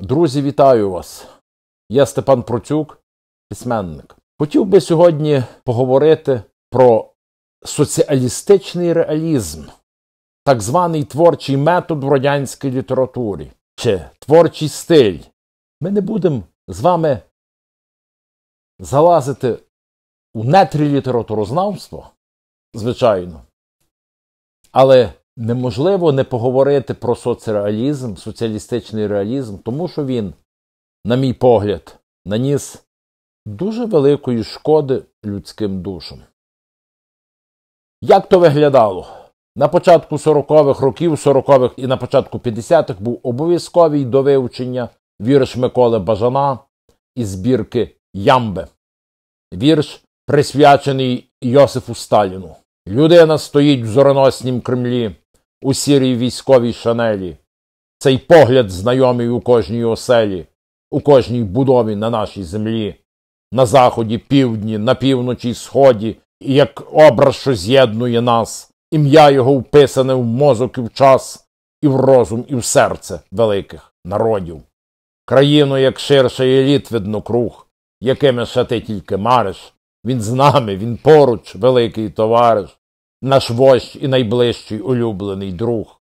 Друзі, вітаю вас! Я Степан Процюк, письменник. Хотів би сьогодні поговорити про соціалістичний реалізм, так званий творчий метод в радянській літературі чи творчий стиль. Ми не будемо з вами залазити у нетрі літературознавства, звичайно. Але неможливо не поговорити про соцреалізм, соціалістичний реалізм, тому що він, на мій погляд, наніс дуже великої шкоди людським душам. Як то виглядало? На початку 40-х років, 40-х і на початку 50-х був обов'язковий до вивчення вірш Миколи Бажана із збірки Ямби. Вірш присвячений Йосифу Сталіну. Людина стоїть в зороноснім Кремлі, у сірій військовій шанелі, цей погляд знайомий у кожній оселі, у кожній будові на нашій землі, на заході, півдні, на півночі, сході, і як образ, що з'єднує нас, ім'я його вписане в мозок і в час, і в розум, і в серце великих народів. Країну, як ширше є літ видно круг, якими ще ти тільки мариш. Він з нами, він поруч, великий товариш наш вождь і найближчий улюблений друг.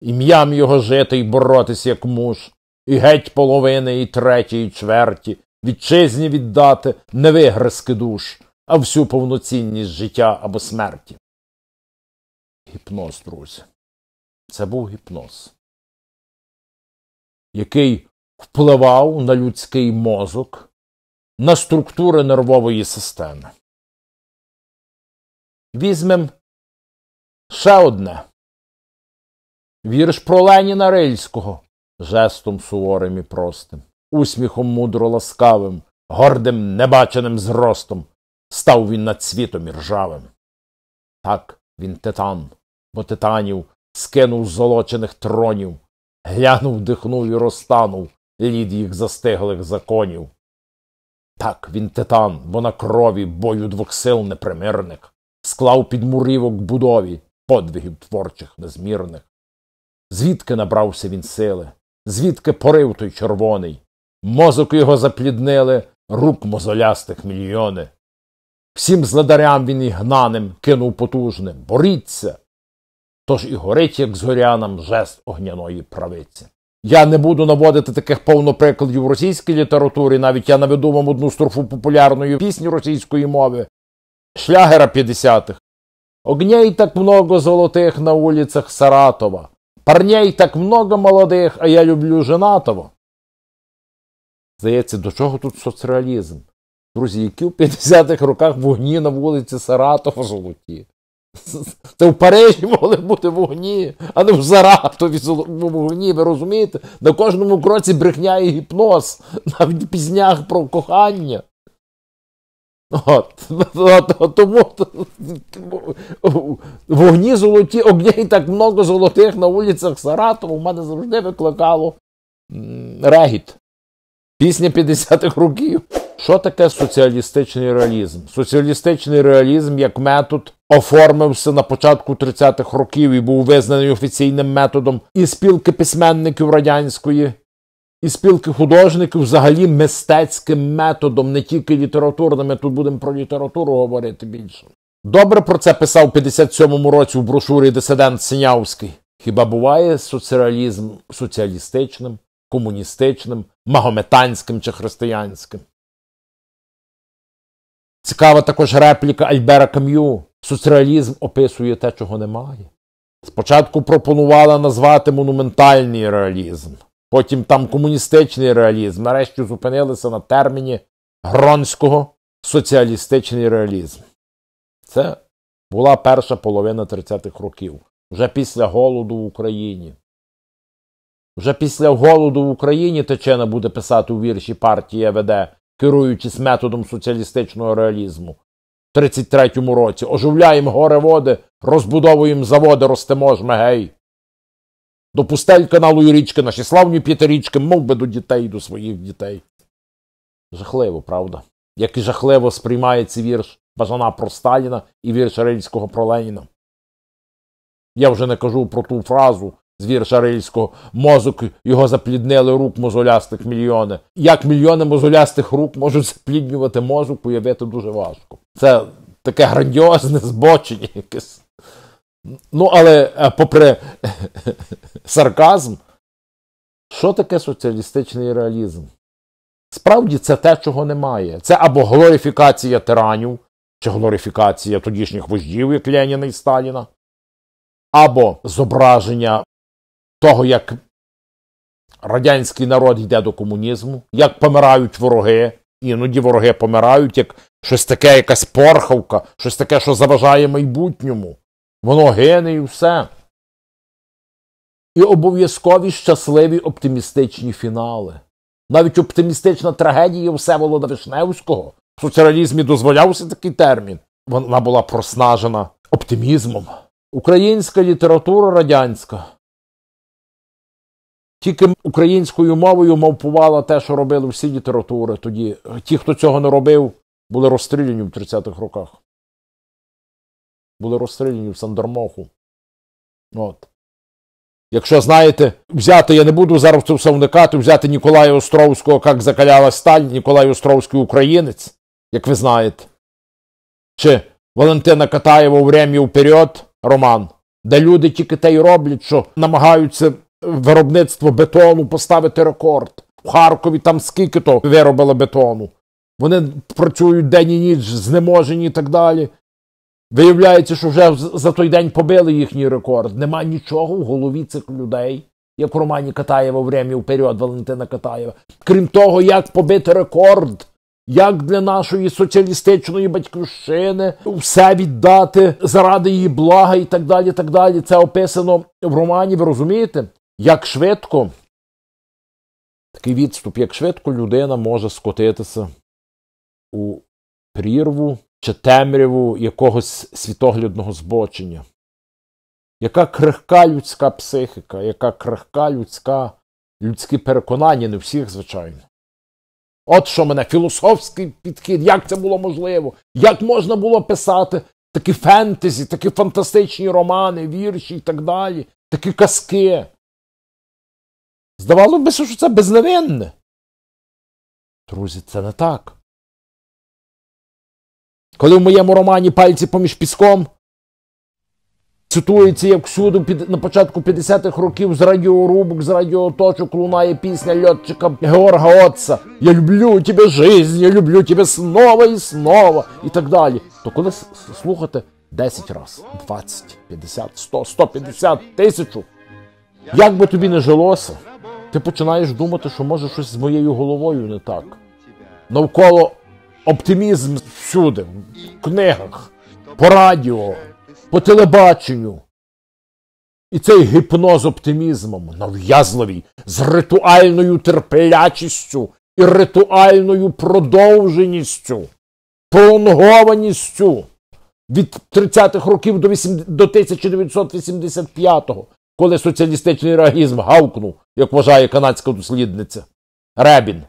Ім'ям його жити й боротись, як муж, і геть половини, і треті, і чверті, вітчизні віддати не вигризки душ, а всю повноцінність життя або смерті. Гіпноз, друзі. Це був гіпноз, який впливав на людський мозок, на структури нервової системи. Візьмемо. Ще одне. Вірш про Леніна Рильського. Жестом суворим і простим, усміхом мудро ласкавим, гордим, небаченим зростом, став він над світом і ржавим. Так він титан, бо титанів скинув з золочених тронів, глянув, дихнув і розтанув лід їх застиглих законів. Так він титан, бо на крові бою двох сил непримирник, склав під мурівок будові, подвигів творчих незмірних. Звідки набрався він сили, звідки порив той червоний, мозок його запліднили, рук мозолястих мільйони. Всім зледарям він і гнаним кинув потужне, боріться. Тож і горить, як згорянам, жест огняної правиці. Я не буду наводити таких повноприкладів в російській літературі, навіть я наведу вам одну строфу популярної пісні російської мови, шлягера 50-х. Огней так много золотых на улицах Саратова. Парней так много молодих, а я люблю женатого. Здається, до чого тут соцреалізм? Друзі, які в 50-х роках вогні на вулиці Саратова золоті. Це в Парижі могли бути вогні, а не в Саратові вогні, ви розумієте? На кожному кроці брехня і гіпноз, навіть в пізнях про кохання. От, от, от, Тому вогні золоті, огней так много золотих на вулицях Саратова у мене завжди викликало регіт. Пісня 50-х років. Що таке соціалістичний реалізм? Соціалістичний реалізм як метод оформився на початку 30-х років і був визнаний офіційним методом і спілки письменників радянської і спілки художників взагалі мистецьким методом, не тільки літературним, ми тут будемо про літературу говорити більше. Добре про це писав в 57-му році у брошурі Дисидент Синявський. Хіба буває соціалізм соціалістичним, комуністичним, магометанським чи християнським? Цікава також репліка Альбера Кам'ю. Соціалізм описує те, чого немає. Спочатку пропонувала назвати монументальний реалізм. Потім там комуністичний реалізм. Нарешті зупинилися на терміні Гронського соціалістичний реалізм. Це була перша половина 30-х років, вже після голоду в Україні. Вже після голоду в Україні Течена буде писати у вірші партії е ВД, керуючись методом соціалістичного реалізму. В 33-му році оживляємо горе води, розбудовуємо заводи, ростемо жмегей. До пустель каналу Юрічки, наші славні п'ятирічки, мов би до дітей, до своїх дітей. Жахливо, правда? Як і жахливо сприймається вірш Бажана про Сталіна і вірш Рильського про Леніна. Я вже не кажу про ту фразу з вірша Рильського мозок його запліднили рук мозолястих мільйони. Як мільйони мозолястих рук можуть запліднювати мозок, уявити дуже важко. Це таке грандіозне збочення якесь. Ну, але е, попри сарказм, що таке соціалістичний реалізм? Справді це те, чого немає. Це або глорифікація тиранів, чи глорифікація тодішніх вождів, як Леніна і Сталіна, або зображення того, як радянський народ йде до комунізму, як помирають вороги, іноді вороги помирають, як щось таке, якась порхавка, щось таке, що заважає майбутньому. Воно гине і все. І обов'язкові щасливі оптимістичні фінали. Навіть оптимістична трагедія Всеволода Вишневського в соціалізмі дозволявся такий термін. Вона була проснажена оптимізмом. Українська література радянська. Тільки українською мовою мавпувала те, що робили всі літератури тоді. Ті, хто цього не робив, були розстріляні в 30-х роках були розстріляні в Сандармоху. От. Якщо знаєте, взяти я не буду зараз це все уникати, взяти Ніколая Островського, як закаляла сталь, Ніколай Островський українець, як ви знаєте, чи Валентина Катаєва у «Врем'я вперед» роман, де люди тільки те й роблять, що намагаються виробництво бетону поставити рекорд. У Харкові там скільки то виробили бетону. Вони працюють день і ніч, знеможені і так далі. Виявляється, що вже за той день побили їхній рекорд. Нема нічого в голові цих людей, як в романі Катаєва «Время вперед» Валентина Катаєва. Крім того, як побити рекорд, як для нашої соціалістичної батьківщини все віддати заради її блага і так далі. так далі. Це описано в романі. Ви розумієте, як швидко такий відступ, як швидко людина може скотитися у прірву чи темряву якогось світоглядного збочення. Яка крихка людська психіка, яка крихка людська, людські переконання, не всіх, звичайно. От що мене філософський підхід, як це було можливо, як можна було писати такі фентезі, такі фантастичні романи, вірші і так далі, такі казки. Здавалося б, що це безневинне. Друзі, це не так. Коли в моєму романі пальці поміж піском цитується як всюди під, на початку 50-х років з радіорубок, з радіоточок лунає пісня льотчика Георга Отца Я люблю тебе жизнь, я люблю тебе снова і снова і так далі. То коли слухати 10 раз, 20, 50, 100, 150, тисячу, як би тобі не жилося, ти починаєш думати, що може щось з моєю головою не так. Навколо Оптимізм всюди, в книгах, по радіо, по телебаченню. І цей гіпноз оптимізмом нав'язливий, з ритуальною терплячістю і ритуальною продовженістю, пролонгованістю від 30-х років до 1985-го, коли соціалістичний реагізм гавкнув, як вважає канадська дослідниця. Ребін,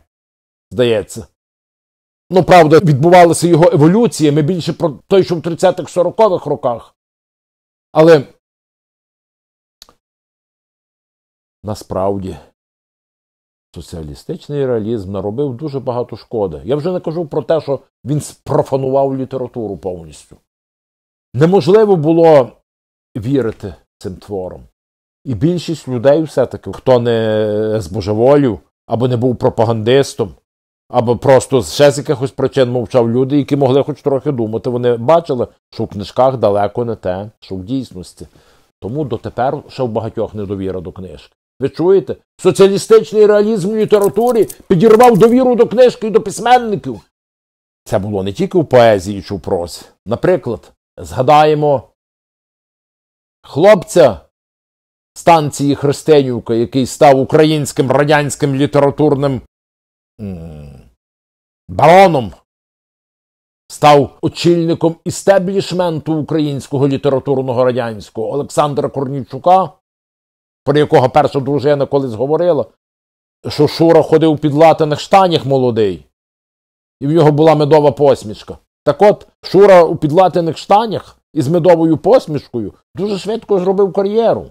здається. Ну, правда, відбувалася його еволюція. Ми більше про той, що в 30-х-40-х роках. Але насправді соціалістичний реалізм наробив дуже багато шкоди. Я вже не кажу про те, що він спрофанував літературу повністю. Неможливо було вірити цим творам. І більшість людей, все-таки, хто не збожеволів або не був пропагандистом, або просто ще з якихось причин мовчав люди, які могли хоч трохи думати. Вони бачили, що в книжках далеко не те, що в дійсності. Тому дотепер ще в багатьох недовіра до книжки. Ви чуєте? Соціалістичний реалізм в літературі підірвав довіру до книжки і до письменників. Це було не тільки в поезії чи в прозі. Наприклад, згадаємо хлопця станції Христинівка, який став українським радянським літературним бароном, став очільником істеблішменту українського літературного радянського Олександра Корнівчука, про якого перша дружина колись говорила, що Шура ходив під латаних штанях молодий, і в нього була медова посмішка. Так от, Шура у підлатених штанях із медовою посмішкою дуже швидко зробив кар'єру.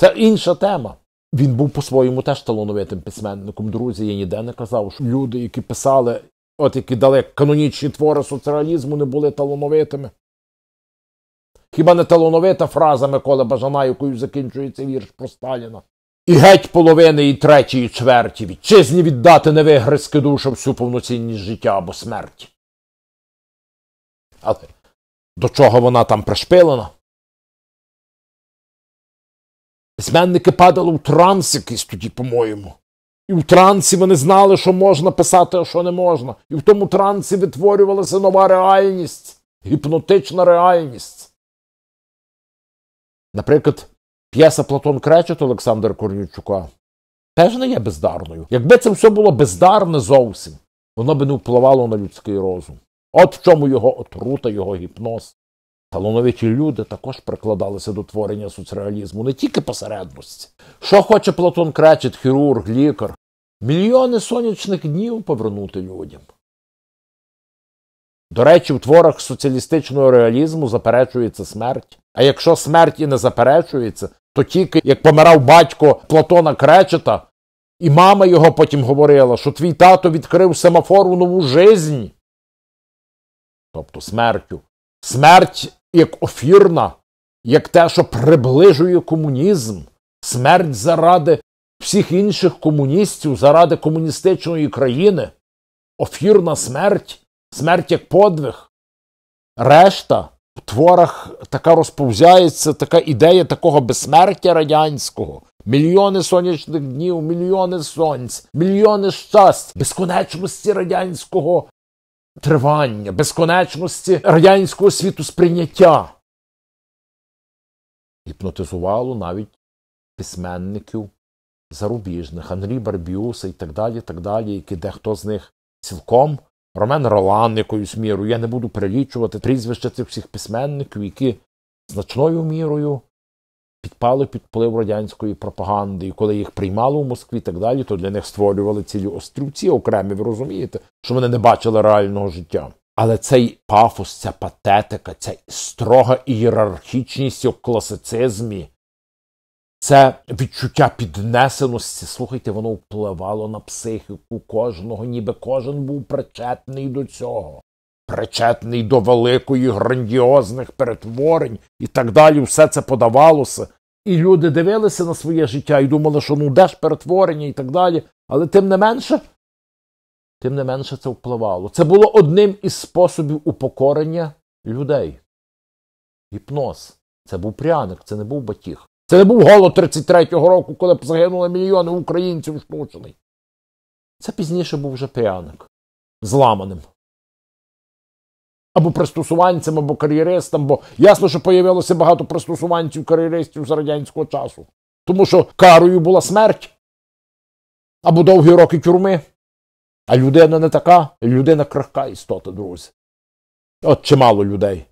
Це інша тема. Він був по-своєму теж талановитим письменником. Друзі, я ніде не казав, що люди, які писали От які далеко канонічні твори соціалізму не були талановитими. Хіба не талановита фраза Миколи Бажана, якою закінчується вірш про Сталіна? І геть половини, і третьої чверті вітчизні віддати невигризки душа всю повноцінність життя або смерті. Але до чого вона там пришпилена? Письменники падали у транс якийсь тоді, по-моєму. І в трансі вони знали, що можна писати, а що не можна. І в тому трансі витворювалася нова реальність, гіпнотична реальність. Наприклад, п'єса Платон Кречет Олександра Корнійчука теж не є бездарною. Якби це все було бездарне зовсім, воно би не впливало на людський розум. От в чому його отрута, його гіпноз. Талановиті люди також прикладалися до творення соцреалізму, не тільки посередності. Що хоче Платон Кречет, хірург, лікар, мільйони сонячних днів повернути людям. До речі, в творах соціалістичного реалізму заперечується смерть. А якщо смерть і не заперечується, то тільки як помирав батько Платона Кречета, і мама його потім говорила, що твій тато відкрив семафору нову жизнь. Тобто смертю. Смерть як офірна, як те, що приближує комунізм, смерть заради всіх інших комуністів, заради комуністичної країни, офірна смерть, смерть як подвиг. Решта в творах така розповзяється, така ідея такого безсмертя радянського. Мільйони сонячних днів, мільйони сонць, мільйони щасть, безконечності радянського тривання, безконечності радянського світу сприйняття. Гіпнотизувало навіть письменників зарубіжних, Анрі Барбіуса і так далі, так далі, які дехто з них цілком. Ромен Ролан якоюсь мірою, я не буду перелічувати прізвища цих всіх письменників, які значною мірою підпали під вплив радянської пропаганди, і коли їх приймали у Москві, і так далі, то для них створювали цілі острівці окремі. Ви розумієте, що вони не бачили реального життя. Але цей пафос, ця патетика, ця строга ієрархічність у класицизмі, це відчуття піднесеності, слухайте, воно впливало на психіку кожного, ніби кожен був причетний до цього причетний до великої, грандіозних перетворень і так далі, все це подавалося. І люди дивилися на своє життя і думали, що ну де ж перетворення і так далі. Але тим не менше, тим не менше це впливало. Це було одним із способів упокорення людей. Гіпноз. Це був пряник, це не був батіг. Це не був голод 33-го року, коли б загинули мільйони українців штучений. Це пізніше був вже пряник зламаним або пристосуванцям, або кар'єристам, бо ясно, що появилося багато пристосуванців кар'єристів з радянського часу, тому що карою була смерть або довгі роки тюрми. А людина не така, людина крихка істота, друзі. От чимало людей.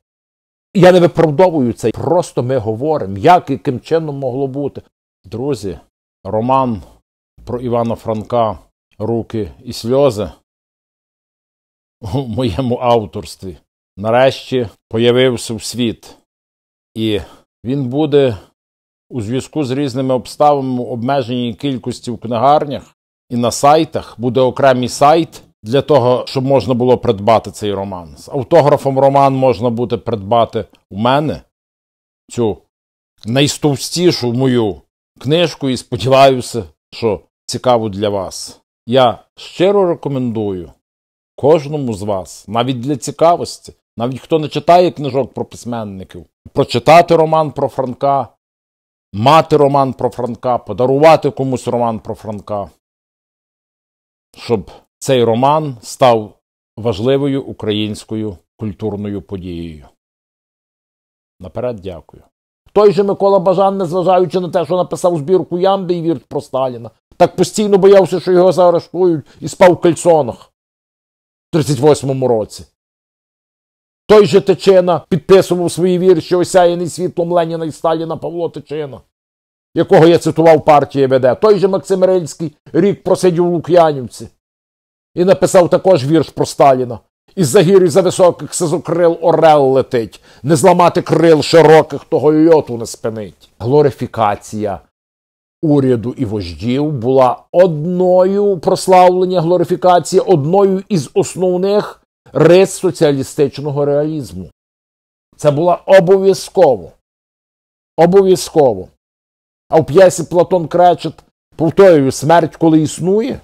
Я не виправдовую це, просто ми говоримо, як і яким чином могло бути. Друзі, роман про Івана Франка, руки і сльози у моєму авторстві нарешті появився в світ, і він буде у зв'язку з різними обставинами обмеженій кількості в книгарнях і на сайтах буде окремий сайт. Для того, щоб можна було придбати цей роман. З автографом роман можна буде придбати у мене цю найстовстішу мою книжку, і сподіваюся, що цікаво для вас. Я щиро рекомендую кожному з вас, навіть для цікавості, навіть хто не читає книжок про письменників, прочитати роман про Франка, мати роман про Франка, подарувати комусь роман про Франка, щоб цей роман став важливою українською культурною подією. Наперед дякую. Той же Микола Бажан, незважаючи на те, що написав збірку Ямби і вірш про Сталіна, так постійно боявся, що його заарештують і спав в кальсонах в 38-му році. Той же Течена підписував свої вірші осяяний світлом Леніна і Сталіна Павло Течена, якого я цитував партії веде. Той же Максим Рильський рік просидів у Лук'янівці і написав також вірш про Сталіна. Із загір'ю за високих сизокрил орел летить, не зламати крил широких того й льоту не спинить. Глорифікація уряду і вождів була одною прославлення глорифікації, одною із основних рис соціалістичного реалізму. Це була обов'язково. Обов'язково. А в п'єсі Платон кречет повторюю, смерть, коли існує,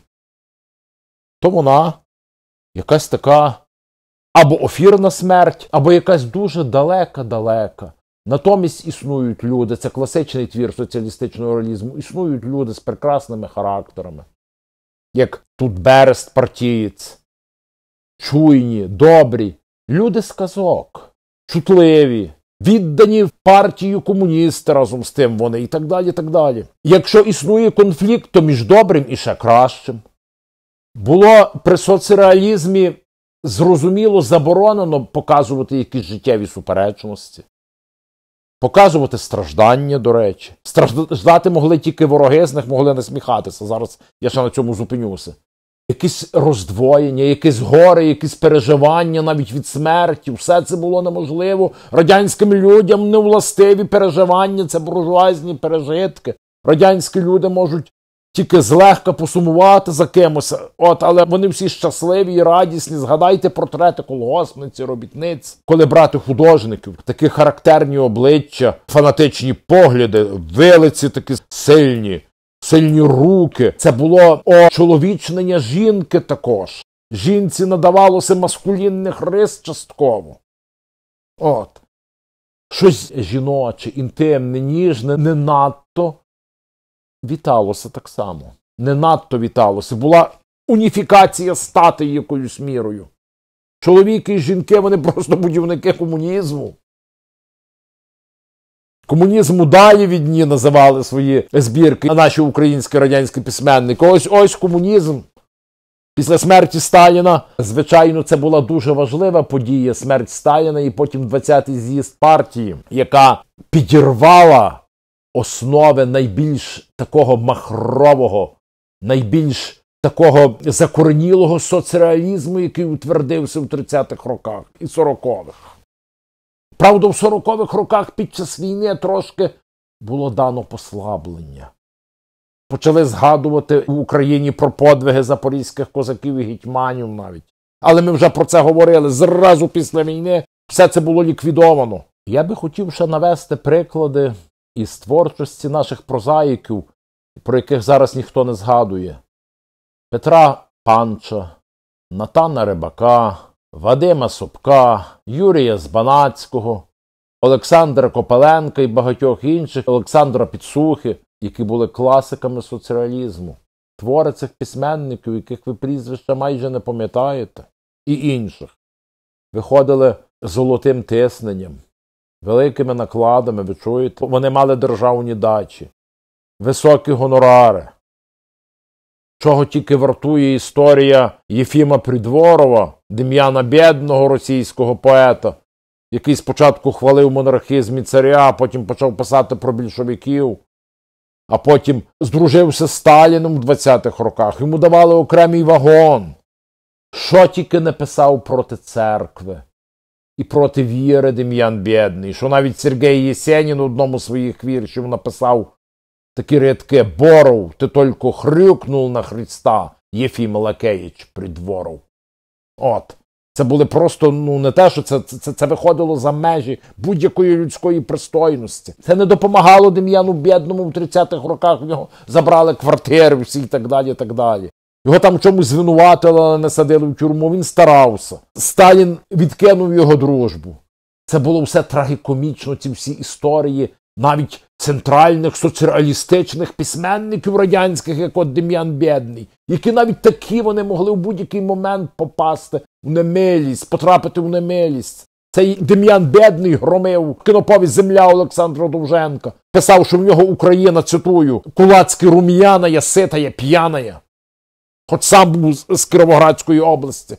то вона якась така або офірна смерть, або якась дуже далека-далека. Натомість існують люди, це класичний твір соціалістичного реалізму, існують люди з прекрасними характерами, як тут Берест партієць, чуйні, добрі, люди з казок, чутливі, віддані в партію комуністи разом з тим вони і так далі. так далі. Якщо існує конфлікт, то між добрим і ще кращим. Було при соцреалізмі зрозуміло заборонено показувати якісь життєві суперечності, показувати страждання, до речі. Страждати могли тільки вороги, з них могли насміхатися. Зараз я ще на цьому зупинюся якесь роздвоєння, якесь горе, якісь переживання навіть від смерті. Все це було неможливо. Радянським людям не властиві переживання, це буржуазні пережитки. Радянські люди можуть тільки злегка посумувати за кимось, от, але вони всі щасливі і радісні. Згадайте портрети колгоспниці, робітниць, коли брати художників, такі характерні обличчя, фанатичні погляди, вилиці такі сильні сильні руки. Це було очоловічнення жінки також. Жінці надавалося маскулінних рис частково. От. Щось жіноче, інтимне, ніжне, не надто віталося так само. Не надто віталося. Була уніфікація стати якоюсь мірою. Чоловіки і жінки вони просто будівники комунізму. Комунізм удає від називали свої збірки, наші українські радянські письменники. Ось ось комунізм. Після смерті Сталіна, звичайно, це була дуже важлива подія смерть Сталіна і потім 20-й з'їзд партії, яка підірвала основи найбільш такого махрового, найбільш такого закорнілого соцреалізму, який утвердився в 30-х роках і 40-х. Правда, в сорокових роках під час війни трошки було дано послаблення. Почали згадувати в Україні про подвиги запорізьких козаків і гетьманів навіть. Але ми вже про це говорили. Зразу після війни все це було ліквідовано. Я би хотів ще навести приклади із творчості наших прозаїків, про яких зараз ніхто не згадує: Петра Панча, Натана Рибака, Вадима Собка, Юрія Збанацького, Олександра Копеленка і багатьох інших, Олександра Підсухи, які були класиками соціалізму, твори цих письменників, яких ви прізвища майже не пам'ятаєте, і інших, виходили золотим тисненням, великими накладами, ви чуєте, вони мали державні дачі, високі гонорари чого тільки вартує історія Єфіма Придворова, Дем'яна Бєдного російського поета, який спочатку хвалив монархізм і царя, а потім почав писати про більшовиків, а потім здружився з Сталіном в 20-х роках, йому давали окремий вагон. Що тільки написав проти церкви і проти віри Дем'ян Бєдний, що навіть Сергій Єсенін у одному з своїх віршів написав Таки рядке, Боров, ти только хрюкнув на Христа, Єфій Малакеїч придворов. От. Це були просто ну не те, що це це, це виходило за межі будь-якої людської пристойності. Це не допомагало Дем'яну бідному в 30-х роках. В нього забрали квартири, всі і так далі. так далі. Його там чомусь звинуватили, але не садили в тюрму. Він старався. Сталін відкинув його дружбу. Це було все трагікомічно. Ці всі історії, навіть центральних соціалістичних письменників радянських, як от Дем'ян Бєдний, які навіть такі вони могли в будь-який момент попасти в немилість, потрапити в немилість. Цей Дем'ян Бедний громив кіноповість земля Олександра Довженка. Писав, що в нього Україна, цитую, кулацьки рум'яна, я сита, я п'яна. Я. Хоч сам був з Кировоградської області.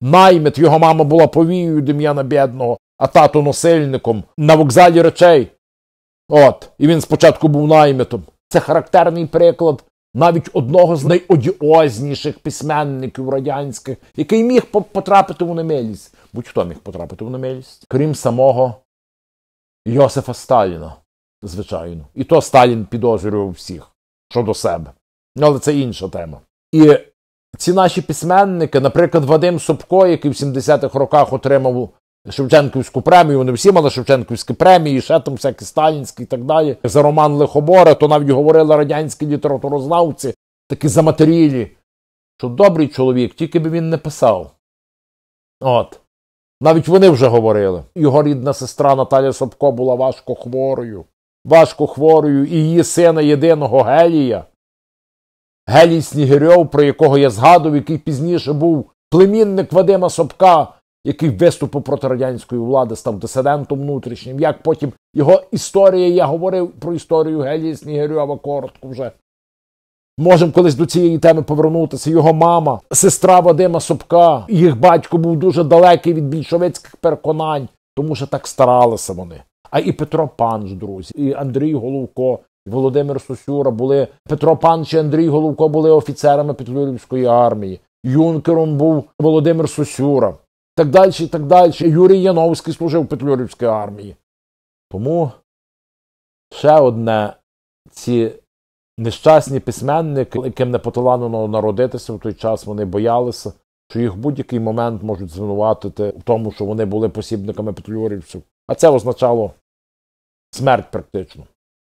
Наймит його мама була повією Дем'яна Бєдного, а тато носильником на вокзалі речей. От, і він спочатку був наймитом. Це характерний приклад навіть одного з найодіозніших письменників радянських, який міг потрапити в немилість. Будь-хто міг потрапити в немилість, крім самого Йосифа Сталіна, звичайно. І то Сталін підозрював всіх щодо себе. Але це інша тема. І ці наші письменники, наприклад, Вадим Собко, який в 70-х роках отримав Шевченківську премію, вони всі мали Шевченківські премії, ще там всякі сталінські і так далі. За Роман Лихобора, то навіть говорили радянські літературознавці, такі заматерілі, що добрий чоловік, тільки би він не писав. От. Навіть вони вже говорили. Його рідна сестра Наталя Собко була важко хворою, важко хворою, і її сина єдиного Гелія, Гелій Снігирьов, про якого я згадував, який пізніше був племінник Вадима Собка який виступив проти радянської влади, став дисидентом внутрішнім. Як потім його історія, я говорив про історію Гелії Снігирьова коротко вже. Можемо колись до цієї теми повернутися. Його мама, сестра Вадима Собка, їх батько був дуже далекий від більшовицьких переконань, тому що так старалися вони. А і Петро Панч, друзі, і Андрій Головко, і Володимир Сосюра були. Петро Панч і Андрій Головко були офіцерами Петлюрівської армії. Юнкером був Володимир Сосюра так далі, так далі. Юрій Яновський служив у Петлюрівській армії. Тому ще одне ці нещасні письменники, яким не поталанено народитися в той час, вони боялися, що їх в будь-який момент можуть звинуватити в тому, що вони були посібниками петлюрівців. А це означало смерть практично.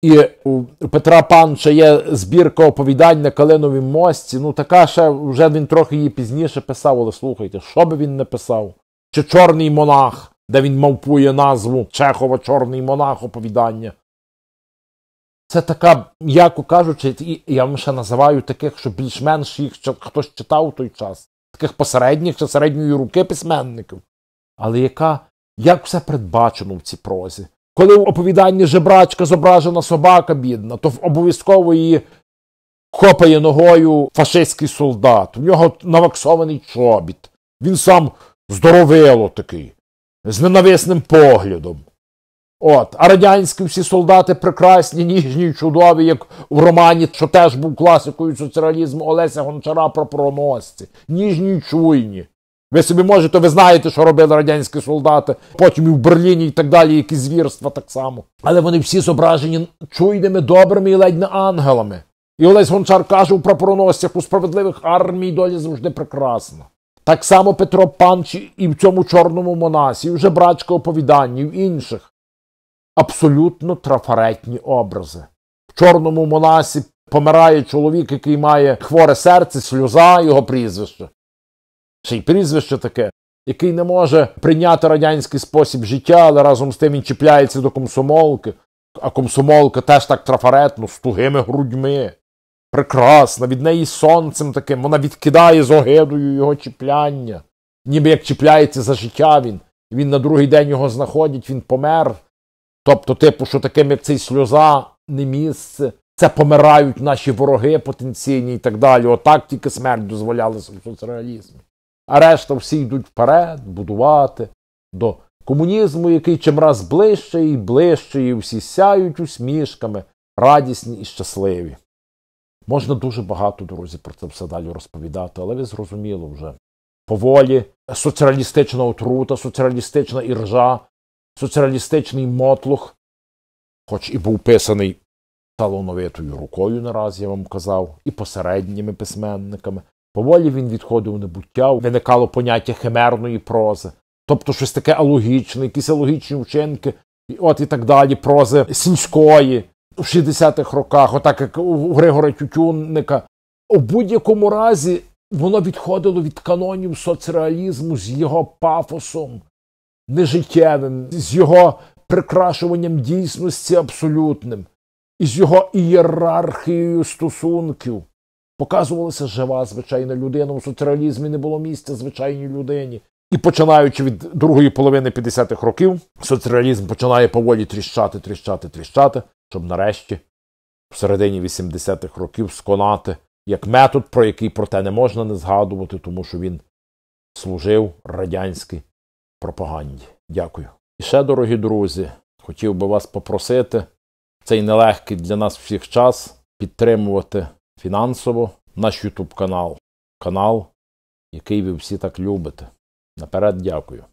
І у Петра Панча є збірка оповідань на Калиновім мості. Ну, така ще вже він трохи її пізніше писав, але слухайте, що би він не писав? Чи Чорний монах, де він мавпує назву Чехова Чорний монах оповідання. Це така, яко кажучи, я вам ще називаю таких, що більш-менш їх хтось читав у той час, таких посередніх чи середньої руки письменників. Але яка, як все передбачено в цій прозі? Коли в оповіданні жебрачка зображена собака бідна, то обов'язково її копає ногою фашистський солдат. У нього наваксований чобіт. Він сам здоровило такий, з ненависним поглядом. От, А радянські всі солдати прекрасні, ніжні, чудові, як в романі, що теж був класикою соціалізму Олеся Гончара про проносці. Ніжні й чуйні. Ви собі можете, ви знаєте, що робили радянські солдати, потім і в Берліні і так далі, які звірства так само. Але вони всі зображені чуйними, добрими і ледь не ангелами. І Олесь Гончар каже у прапороносцях у справедливих армій долі завжди прекрасна. Так само Петро Панч і в цьому чорному монасі, і вже брачка оповіданнів інших. Абсолютно трафаретні образи. В чорному монасі помирає чоловік, який має хворе серце, сльоза його прізвище ще й прізвище таке, який не може прийняти радянський спосіб життя, але разом з тим він чіпляється до комсомолки, а комсомолка теж так трафаретно, з тугими грудьми. Прекрасна, від неї сонцем таким, вона відкидає з огидою його чіпляння, ніби як чіпляється за життя він. Він на другий день його знаходять, він помер. Тобто, типу, що таким, як цей сльоза, не місце, це помирають наші вороги потенційні і так далі. Отак тільки смерть дозволяла в соцреалізмі а решта всі йдуть вперед, будувати до комунізму, який чимраз ближче і ближче, і всі сяють усмішками, радісні і щасливі. Можна дуже багато, друзі, про це все далі розповідати, але ви зрозуміло вже. Поволі соціалістична отрута, соціалістична іржа, соціалістичний мотлух, хоч і був писаний талановитою рукою, наразі я вам казав, і посередніми письменниками, Поволі він відходив у небуття, виникало поняття химерної прози, тобто щось таке алогічне, якісь алогічні вчинки, і от і так далі, прози сільської у 60-х роках, отак як у Григора Тютюнника. У будь-якому разі воно відходило від канонів соцреалізму з його пафосом нежиттєвим, з його прикрашуванням дійсності абсолютним, і з його ієрархією стосунків. Показувалася жива звичайна людина. У соціалізмі не було місця звичайній людині. І починаючи від другої половини 50-х років, соціалізм починає поволі тріщати, тріщати, тріщати, щоб нарешті в середині 80-х років сконати як метод, про який проте не можна не згадувати, тому що він служив радянській пропаганді. Дякую. І ще, дорогі друзі, хотів би вас попросити цей нелегкий для нас всіх час підтримувати фінансово наш YouTube канал, канал, який ви всі так любите. Наперед дякую.